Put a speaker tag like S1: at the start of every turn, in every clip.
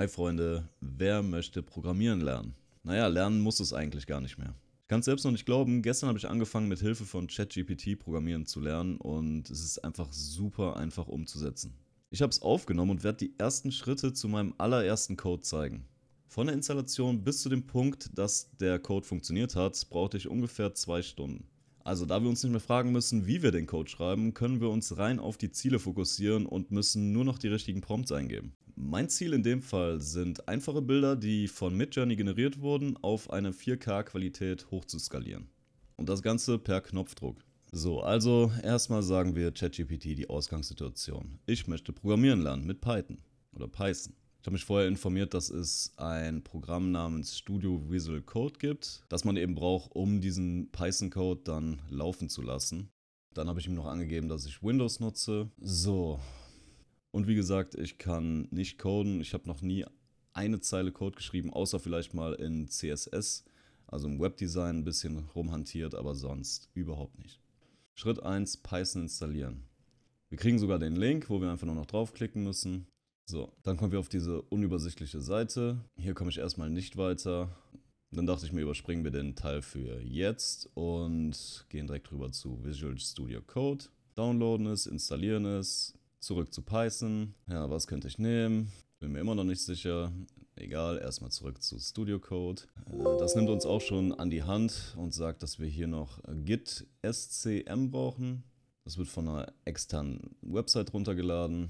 S1: Hi Freunde, wer möchte programmieren lernen? Naja, lernen muss es eigentlich gar nicht mehr. Ich kann es selbst noch nicht glauben, gestern habe ich angefangen mit Hilfe von ChatGPT programmieren zu lernen und es ist einfach super einfach umzusetzen. Ich habe es aufgenommen und werde die ersten Schritte zu meinem allerersten Code zeigen. Von der Installation bis zu dem Punkt, dass der Code funktioniert hat, brauchte ich ungefähr zwei Stunden. Also da wir uns nicht mehr fragen müssen, wie wir den Code schreiben, können wir uns rein auf die Ziele fokussieren und müssen nur noch die richtigen Prompts eingeben. Mein Ziel in dem Fall sind einfache Bilder, die von Midjourney generiert wurden, auf eine 4K-Qualität hochzuskalieren. Und das Ganze per Knopfdruck. So, also erstmal sagen wir ChatGPT die Ausgangssituation. Ich möchte programmieren lernen mit Python oder Python. Ich habe mich vorher informiert, dass es ein Programm namens Studio Visual Code gibt, das man eben braucht, um diesen Python-Code dann laufen zu lassen. Dann habe ich ihm noch angegeben, dass ich Windows nutze. So. Und wie gesagt, ich kann nicht coden. Ich habe noch nie eine Zeile Code geschrieben, außer vielleicht mal in CSS, also im Webdesign ein bisschen rumhantiert, aber sonst überhaupt nicht. Schritt 1, Python installieren. Wir kriegen sogar den Link, wo wir einfach nur noch draufklicken müssen. So, dann kommen wir auf diese unübersichtliche Seite. Hier komme ich erstmal nicht weiter. Dann dachte ich mir, überspringen wir den Teil für jetzt und gehen direkt rüber zu Visual Studio Code. Downloaden es, installieren es, zurück zu Python. Ja, was könnte ich nehmen? Bin mir immer noch nicht sicher. Egal, erstmal zurück zu Studio Code. Äh, das nimmt uns auch schon an die Hand und sagt, dass wir hier noch Git SCM brauchen. Das wird von einer externen Website runtergeladen.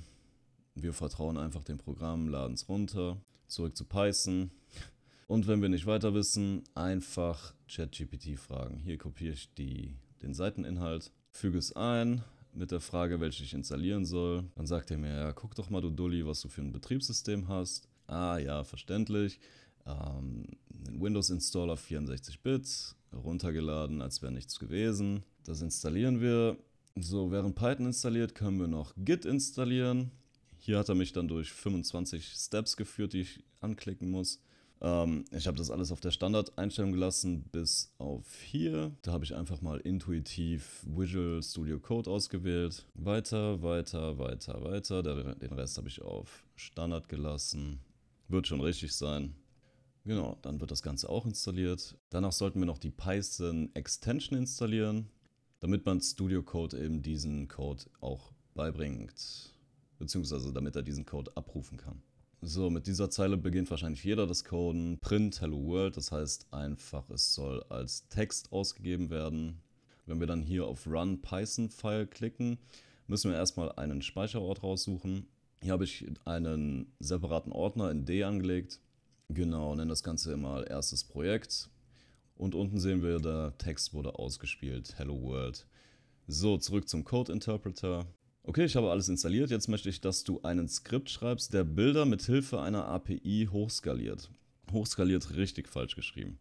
S1: Wir vertrauen einfach dem Programm, laden es runter, zurück zu Python. Und wenn wir nicht weiter wissen, einfach ChatGPT fragen. Hier kopiere ich die, den Seiteninhalt, füge es ein mit der Frage, welche ich installieren soll. Dann sagt er mir, ja, guck doch mal, du Dulli, was du für ein Betriebssystem hast. Ah ja, verständlich. Ähm, Windows-Installer 64-Bit, runtergeladen, als wäre nichts gewesen. Das installieren wir. So, während Python installiert, können wir noch Git installieren. Hier hat er mich dann durch 25 Steps geführt, die ich anklicken muss. Ähm, ich habe das alles auf der Standardeinstellung gelassen bis auf hier. Da habe ich einfach mal intuitiv Visual Studio Code ausgewählt. Weiter, weiter, weiter, weiter. Den Rest habe ich auf Standard gelassen. Wird schon richtig sein. Genau, dann wird das Ganze auch installiert. Danach sollten wir noch die Python Extension installieren, damit man Studio Code eben diesen Code auch beibringt beziehungsweise damit er diesen Code abrufen kann. So, mit dieser Zeile beginnt wahrscheinlich jeder das Coden. Print Hello World, das heißt einfach, es soll als Text ausgegeben werden. Wenn wir dann hier auf Run Python File klicken, müssen wir erstmal einen Speicherort raussuchen. Hier habe ich einen separaten Ordner in D angelegt. Genau, nenne das Ganze mal erstes Projekt. Und unten sehen wir, der Text wurde ausgespielt, Hello World. So, zurück zum Code Interpreter. Okay, ich habe alles installiert. Jetzt möchte ich, dass du einen Skript schreibst, der Bilder mit Hilfe einer API hochskaliert. Hochskaliert richtig falsch geschrieben.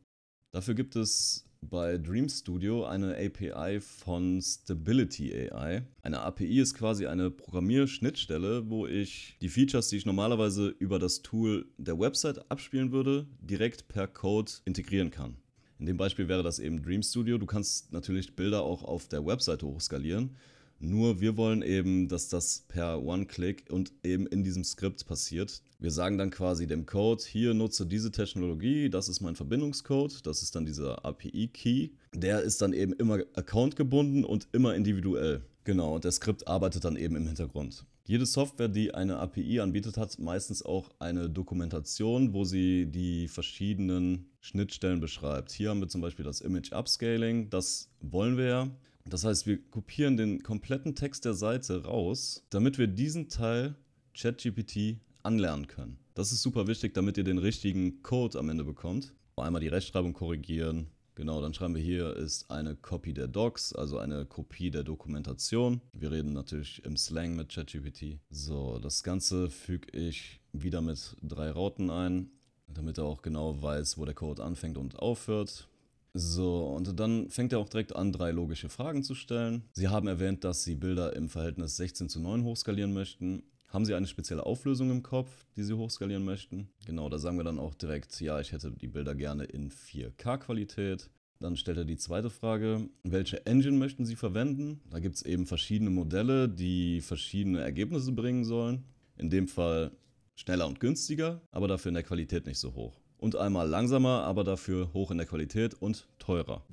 S1: Dafür gibt es bei Dream Studio eine API von Stability AI. Eine API ist quasi eine Programmierschnittstelle, wo ich die Features, die ich normalerweise über das Tool der Website abspielen würde, direkt per Code integrieren kann. In dem Beispiel wäre das eben Dream Studio. Du kannst natürlich Bilder auch auf der Website hochskalieren. Nur wir wollen eben, dass das per One-Click und eben in diesem Skript passiert. Wir sagen dann quasi dem Code, hier nutze diese Technologie, das ist mein Verbindungscode, das ist dann dieser API-Key. Der ist dann eben immer accountgebunden und immer individuell. Genau, und der Skript arbeitet dann eben im Hintergrund. Jede Software, die eine API anbietet, hat meistens auch eine Dokumentation, wo sie die verschiedenen Schnittstellen beschreibt. Hier haben wir zum Beispiel das Image Upscaling, das wollen wir ja. Das heißt, wir kopieren den kompletten Text der Seite raus, damit wir diesen Teil ChatGPT anlernen können. Das ist super wichtig, damit ihr den richtigen Code am Ende bekommt. Einmal die Rechtschreibung korrigieren. Genau, dann schreiben wir hier ist eine Copy der Docs, also eine Kopie der Dokumentation. Wir reden natürlich im Slang mit ChatGPT. So, das Ganze füge ich wieder mit drei Rauten ein, damit er auch genau weiß, wo der Code anfängt und aufhört. So, und dann fängt er auch direkt an, drei logische Fragen zu stellen. Sie haben erwähnt, dass Sie Bilder im Verhältnis 16 zu 9 hochskalieren möchten. Haben Sie eine spezielle Auflösung im Kopf, die Sie hochskalieren möchten? Genau, da sagen wir dann auch direkt, ja, ich hätte die Bilder gerne in 4K-Qualität. Dann stellt er die zweite Frage, welche Engine möchten Sie verwenden? Da gibt es eben verschiedene Modelle, die verschiedene Ergebnisse bringen sollen. In dem Fall schneller und günstiger, aber dafür in der Qualität nicht so hoch und einmal langsamer, aber dafür hoch in der Qualität und teurer.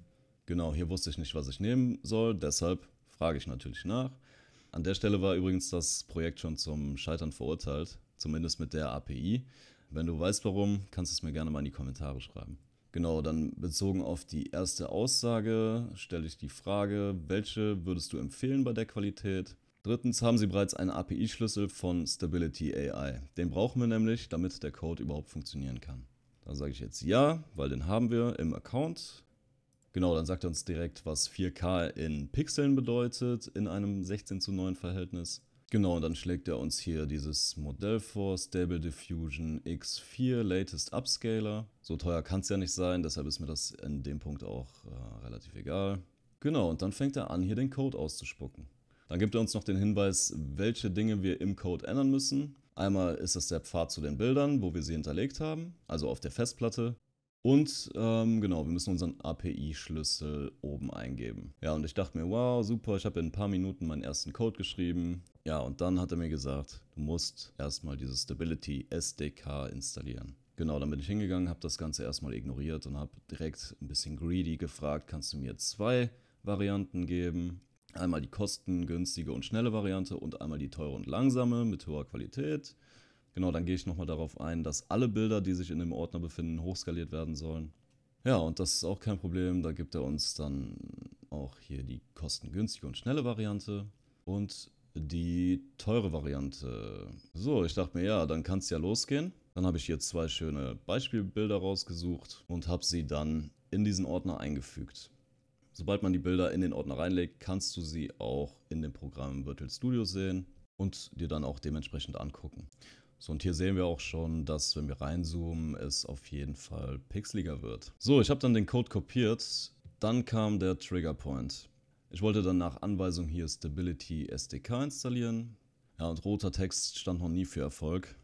S1: Genau, hier wusste ich nicht, was ich nehmen soll, deshalb frage ich natürlich nach. An der Stelle war übrigens das Projekt schon zum Scheitern verurteilt, zumindest mit der API. Wenn du weißt warum, kannst du es mir gerne mal in die Kommentare schreiben. Genau, dann bezogen auf die erste Aussage stelle ich die Frage, welche würdest du empfehlen bei der Qualität? Drittens haben sie bereits einen API-Schlüssel von Stability AI. Den brauchen wir nämlich, damit der Code überhaupt funktionieren kann. Dann sage ich jetzt ja, weil den haben wir im Account. Genau, dann sagt er uns direkt, was 4K in Pixeln bedeutet in einem 16 zu 9 Verhältnis. Genau, und dann schlägt er uns hier dieses Modell vor, Stable Diffusion X4 Latest Upscaler. So teuer kann es ja nicht sein, deshalb ist mir das in dem Punkt auch äh, relativ egal. Genau, und dann fängt er an, hier den Code auszuspucken. Dann gibt er uns noch den Hinweis, welche Dinge wir im Code ändern müssen. Einmal ist das der Pfad zu den Bildern, wo wir sie hinterlegt haben, also auf der Festplatte. Und ähm, genau, wir müssen unseren API-Schlüssel oben eingeben. Ja, und ich dachte mir, wow, super, ich habe in ein paar Minuten meinen ersten Code geschrieben. Ja, und dann hat er mir gesagt, du musst erstmal dieses Stability SDK installieren. Genau, dann bin ich hingegangen, habe das Ganze erstmal ignoriert und habe direkt ein bisschen greedy gefragt, kannst du mir zwei Varianten geben? Einmal die kostengünstige und schnelle Variante und einmal die teure und langsame mit hoher Qualität. Genau, dann gehe ich nochmal darauf ein, dass alle Bilder, die sich in dem Ordner befinden, hochskaliert werden sollen. Ja, und das ist auch kein Problem. Da gibt er uns dann auch hier die kostengünstige und schnelle Variante und die teure Variante. So, ich dachte mir, ja, dann kann es ja losgehen. Dann habe ich hier zwei schöne Beispielbilder rausgesucht und habe sie dann in diesen Ordner eingefügt. Sobald man die Bilder in den Ordner reinlegt, kannst du sie auch in dem Programm Virtual Studio sehen und dir dann auch dementsprechend angucken. So, und hier sehen wir auch schon, dass, wenn wir reinzoomen, es auf jeden Fall pixeliger wird. So, ich habe dann den Code kopiert. Dann kam der Trigger Point. Ich wollte dann nach Anweisung hier Stability SDK installieren. Ja, und roter Text stand noch nie für Erfolg.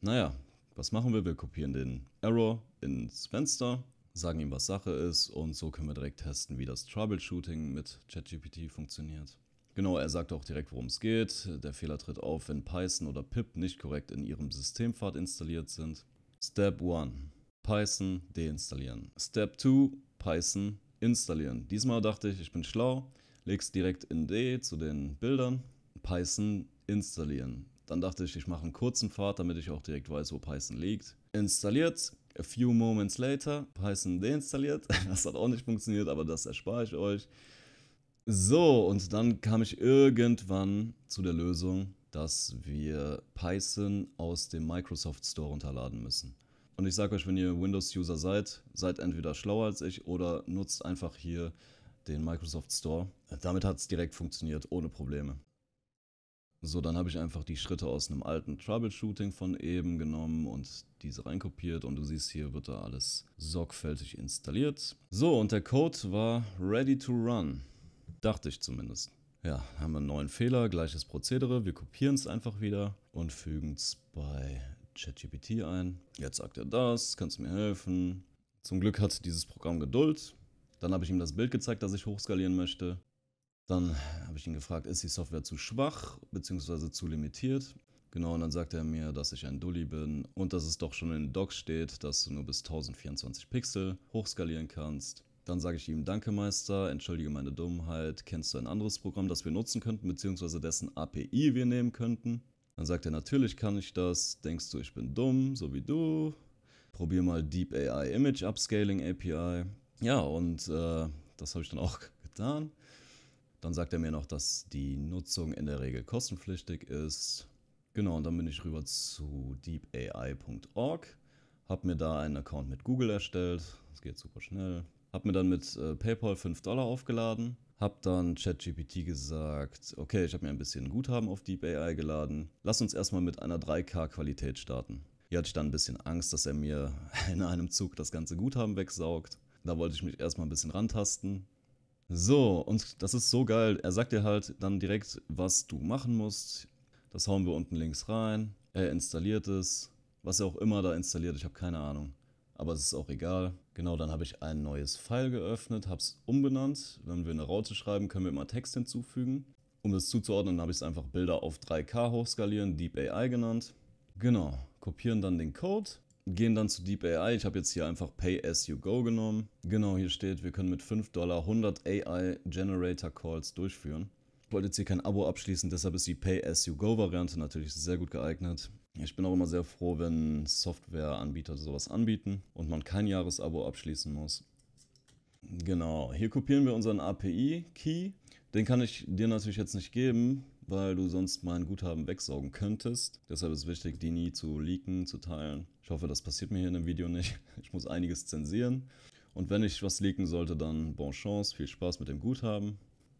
S1: Naja, was machen wir? Wir kopieren den Error ins Fenster sagen ihm, was Sache ist und so können wir direkt testen, wie das Troubleshooting mit ChatGPT funktioniert. Genau, er sagt auch direkt, worum es geht. Der Fehler tritt auf, wenn Python oder PIP nicht korrekt in ihrem Systempfad installiert sind. Step 1. Python deinstallieren. Step 2. Python installieren. Diesmal dachte ich, ich bin schlau, leg's direkt in D zu den Bildern. Python installieren. Dann dachte ich, ich mache einen kurzen Pfad, damit ich auch direkt weiß, wo Python liegt. Installiert, A few moments later, Python deinstalliert. Das hat auch nicht funktioniert, aber das erspare ich euch. So, und dann kam ich irgendwann zu der Lösung, dass wir Python aus dem Microsoft Store runterladen müssen. Und ich sage euch, wenn ihr Windows-User seid, seid entweder schlauer als ich oder nutzt einfach hier den Microsoft Store. Damit hat es direkt funktioniert, ohne Probleme. So, dann habe ich einfach die Schritte aus einem alten Troubleshooting von eben genommen und diese reinkopiert und du siehst hier wird da alles sorgfältig installiert. So, und der Code war ready to run. Dachte ich zumindest. Ja, haben wir einen neuen Fehler, gleiches Prozedere. Wir kopieren es einfach wieder und fügen es bei ChatGPT ein. Jetzt sagt er das, kannst du mir helfen. Zum Glück hat dieses Programm Geduld. Dann habe ich ihm das Bild gezeigt, das ich hochskalieren möchte. Dann habe ich ihn gefragt, ist die Software zu schwach bzw. zu limitiert? Genau, und dann sagt er mir, dass ich ein Dulli bin und dass es doch schon in den Docs steht, dass du nur bis 1024 Pixel hochskalieren kannst. Dann sage ich ihm, danke Meister, entschuldige meine Dummheit, kennst du ein anderes Programm, das wir nutzen könnten, bzw. dessen API wir nehmen könnten? Dann sagt er, natürlich kann ich das, denkst du, ich bin dumm, so wie du? Probier mal Deep AI Image Upscaling API. Ja, und äh, das habe ich dann auch getan. Dann sagt er mir noch, dass die Nutzung in der Regel kostenpflichtig ist. Genau, und dann bin ich rüber zu deepai.org, habe mir da einen Account mit Google erstellt. Das geht super schnell. Habe mir dann mit äh, PayPal 5 Dollar aufgeladen. Habe dann ChatGPT gesagt, okay, ich habe mir ein bisschen Guthaben auf DeepAI geladen. Lass uns erstmal mit einer 3K-Qualität starten. Hier hatte ich dann ein bisschen Angst, dass er mir in einem Zug das ganze Guthaben wegsaugt. Da wollte ich mich erstmal ein bisschen rantasten. So, und das ist so geil. Er sagt dir halt dann direkt, was du machen musst. Das hauen wir unten links rein. Er installiert es. Was er auch immer da installiert, ich habe keine Ahnung. Aber es ist auch egal. Genau, dann habe ich ein neues File geöffnet, habe es umbenannt. Wenn wir eine Raute schreiben, können wir immer Text hinzufügen. Um das zuzuordnen, habe ich es einfach Bilder auf 3K hochskalieren, Deep AI genannt. Genau, kopieren dann den Code gehen dann zu Deep AI. Ich habe jetzt hier einfach Pay as you go genommen. Genau, hier steht, wir können mit 5 Dollar 100 AI Generator Calls durchführen. Ich wollte jetzt hier kein Abo abschließen, deshalb ist die Pay as you go Variante natürlich sehr gut geeignet. Ich bin auch immer sehr froh, wenn Softwareanbieter sowas anbieten und man kein Jahresabo abschließen muss. Genau, hier kopieren wir unseren API-Key. Den kann ich dir natürlich jetzt nicht geben, weil du sonst mein Guthaben wegsaugen könntest. Deshalb ist wichtig, die nie zu leaken, zu teilen. Ich hoffe, das passiert mir hier in dem Video nicht. Ich muss einiges zensieren. Und wenn ich was leaken sollte, dann bon chance, viel Spaß mit dem Guthaben.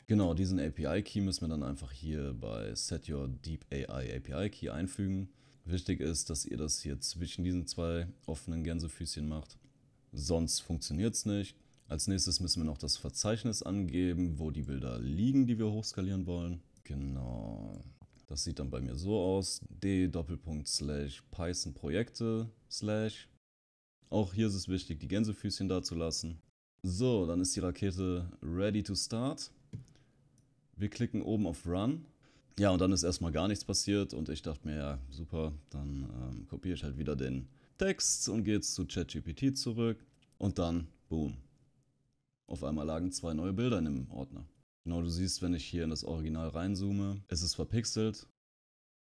S1: Genau, diesen API-Key müssen wir dann einfach hier bei Set Your Deep AI API-Key einfügen. Wichtig ist, dass ihr das hier zwischen diesen zwei offenen Gänsefüßchen macht. Sonst funktioniert es nicht. Als nächstes müssen wir noch das Verzeichnis angeben, wo die Bilder liegen, die wir hochskalieren wollen. Genau. Das sieht dann bei mir so aus. D Doppelpunkt slash Python Projekte slash. Auch hier ist es wichtig, die Gänsefüßchen da zu lassen. So, dann ist die Rakete ready to start. Wir klicken oben auf Run. Ja, und dann ist erstmal gar nichts passiert und ich dachte mir, ja, super, dann ähm, kopiere ich halt wieder den Text und gehe jetzt zu ChatGPT zurück und dann, boom. Auf einmal lagen zwei neue Bilder in dem Ordner. Genau, du siehst, wenn ich hier in das Original reinzoome, ist es verpixelt.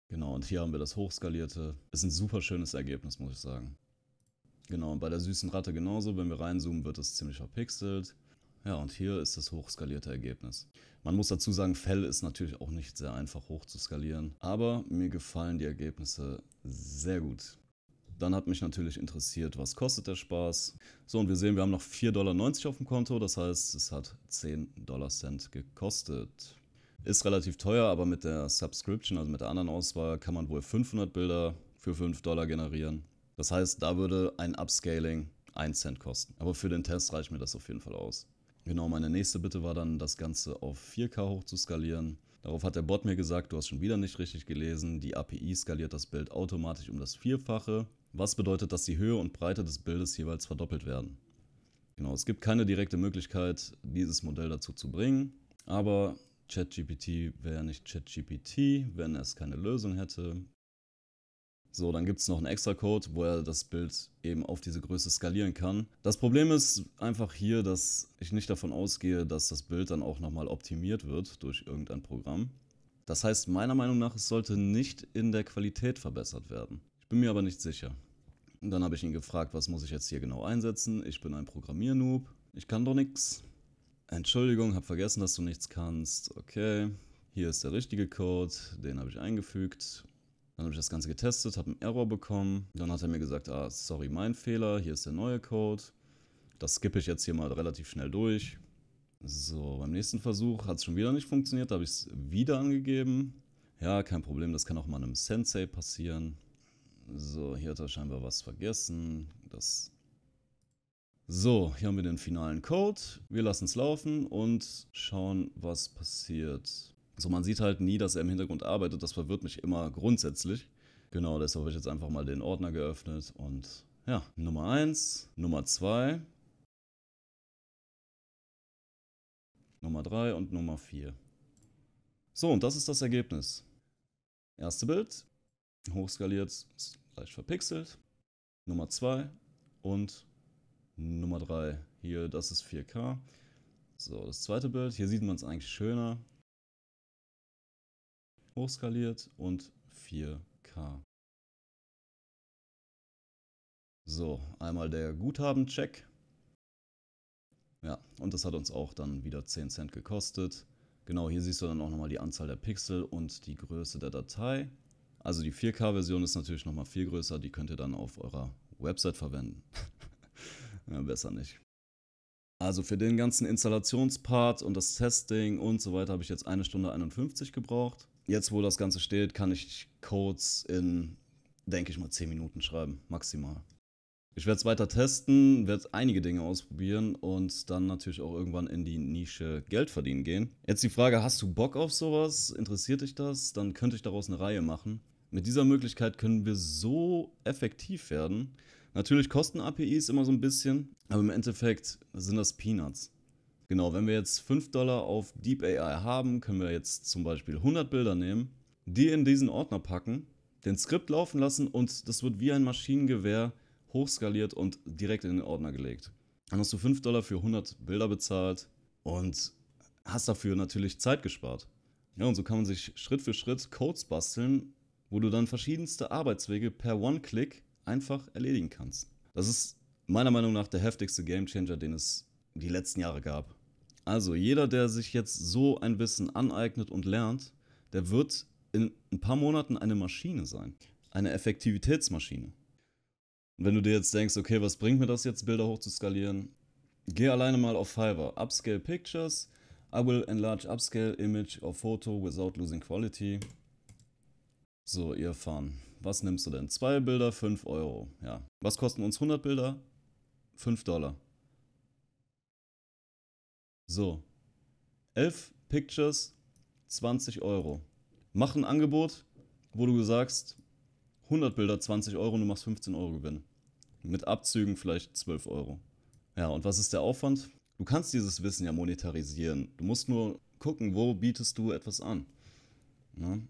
S1: Genau, und hier haben wir das Hochskalierte. Ist ein super schönes Ergebnis, muss ich sagen. Genau, und bei der süßen Ratte genauso, wenn wir reinzoomen, wird es ziemlich verpixelt. Ja, und hier ist das hochskalierte Ergebnis. Man muss dazu sagen, Fell ist natürlich auch nicht sehr einfach hoch zu skalieren, aber mir gefallen die Ergebnisse sehr gut. Dann hat mich natürlich interessiert, was kostet der Spaß. So, und wir sehen, wir haben noch 4,90 Dollar auf dem Konto, das heißt, es hat 10 Dollar Cent gekostet. Ist relativ teuer, aber mit der Subscription, also mit der anderen Auswahl, kann man wohl 500 Bilder für 5 Dollar generieren. Das heißt, da würde ein Upscaling 1 Cent kosten. Aber für den Test reicht mir das auf jeden Fall aus. Genau, meine nächste Bitte war dann, das Ganze auf 4K hoch zu skalieren. Darauf hat der Bot mir gesagt, du hast schon wieder nicht richtig gelesen, die API skaliert das Bild automatisch um das Vierfache, was bedeutet, dass die Höhe und Breite des Bildes jeweils verdoppelt werden. Genau, es gibt keine direkte Möglichkeit, dieses Modell dazu zu bringen, aber ChatGPT wäre nicht ChatGPT, wenn es keine Lösung hätte. So, dann gibt es noch einen extra Code, wo er das Bild eben auf diese Größe skalieren kann. Das Problem ist einfach hier, dass ich nicht davon ausgehe, dass das Bild dann auch nochmal optimiert wird durch irgendein Programm. Das heißt, meiner Meinung nach, es sollte nicht in der Qualität verbessert werden. Ich bin mir aber nicht sicher. Und dann habe ich ihn gefragt, was muss ich jetzt hier genau einsetzen? Ich bin ein Programmiernoob. Ich kann doch nichts. Entschuldigung, habe vergessen, dass du nichts kannst. Okay, hier ist der richtige Code, den habe ich eingefügt. Dann habe ich das Ganze getestet, habe einen Error bekommen. Dann hat er mir gesagt, ah, sorry, mein Fehler, hier ist der neue Code. Das skippe ich jetzt hier mal relativ schnell durch. So, beim nächsten Versuch hat es schon wieder nicht funktioniert, da habe ich es wieder angegeben. Ja, kein Problem, das kann auch mal einem Sensei passieren. So, hier hat er scheinbar was vergessen. Das so, hier haben wir den finalen Code. Wir lassen es laufen und schauen, was passiert. So, man sieht halt nie, dass er im Hintergrund arbeitet. Das verwirrt mich immer grundsätzlich. Genau, deshalb habe ich jetzt einfach mal den Ordner geöffnet und ja, Nummer 1, Nummer 2, Nummer 3 und Nummer 4. So, und das ist das Ergebnis. Erste Bild, hochskaliert, leicht verpixelt. Nummer 2 und Nummer 3. Hier, das ist 4K. So, das zweite Bild, hier sieht man es eigentlich schöner hochskaliert und 4K. So, einmal der Guthaben-Check. Ja, und das hat uns auch dann wieder 10 Cent gekostet. Genau, hier siehst du dann auch nochmal die Anzahl der Pixel und die Größe der Datei. Also die 4K-Version ist natürlich nochmal viel größer, die könnt ihr dann auf eurer Website verwenden. ja, besser nicht. Also für den ganzen Installationspart und das Testing und so weiter habe ich jetzt eine Stunde 51 gebraucht jetzt, wo das Ganze steht, kann ich Codes in, denke ich mal, 10 Minuten schreiben, maximal. Ich werde es weiter testen, werde einige Dinge ausprobieren und dann natürlich auch irgendwann in die Nische Geld verdienen gehen. Jetzt die Frage, hast du Bock auf sowas? Interessiert dich das? Dann könnte ich daraus eine Reihe machen. Mit dieser Möglichkeit können wir so effektiv werden. Natürlich kosten APIs immer so ein bisschen, aber im Endeffekt sind das Peanuts. Genau, wenn wir jetzt 5 Dollar auf Deep AI haben, können wir jetzt zum Beispiel 100 Bilder nehmen, die in diesen Ordner packen, den Skript laufen lassen und das wird wie ein Maschinengewehr hochskaliert und direkt in den Ordner gelegt. Dann hast du 5 Dollar für 100 Bilder bezahlt und hast dafür natürlich Zeit gespart. Ja, und so kann man sich Schritt für Schritt Codes basteln, wo du dann verschiedenste Arbeitswege per One-Click einfach erledigen kannst. Das ist meiner Meinung nach der heftigste Gamechanger, den es die letzten Jahre gab. Also jeder, der sich jetzt so ein Wissen aneignet und lernt, der wird in ein paar Monaten eine Maschine sein. Eine Effektivitätsmaschine. Und wenn du dir jetzt denkst, okay, was bringt mir das jetzt, Bilder hochzuskalieren? Geh alleine mal auf Fiverr. Upscale Pictures. I will enlarge upscale image or photo without losing quality. So, ihr fahren. Was nimmst du denn? Zwei Bilder, 5 Euro. Ja. Was kosten uns 100 Bilder? 5 Dollar. So. 11 Pictures, 20 Euro. Mach ein Angebot, wo du sagst, 100 Bilder, 20 Euro, und du machst 15 Euro Gewinn. Mit Abzügen vielleicht 12 Euro. Ja, und was ist der Aufwand? Du kannst dieses Wissen ja monetarisieren. Du musst nur gucken, wo bietest du etwas an. Ne?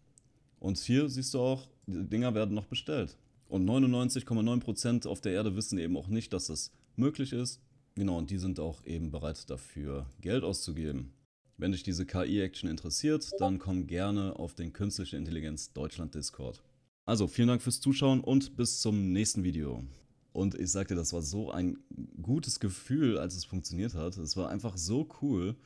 S1: Und hier siehst du auch, die Dinger werden noch bestellt. Und 99,9% auf der Erde wissen eben auch nicht, dass das möglich ist Genau, und die sind auch eben bereit dafür, Geld auszugeben. Wenn dich diese KI-Action interessiert, dann komm gerne auf den Künstliche Intelligenz Deutschland Discord. Also vielen Dank fürs Zuschauen und bis zum nächsten Video. Und ich sagte, das war so ein gutes Gefühl, als es funktioniert hat. Es war einfach so cool.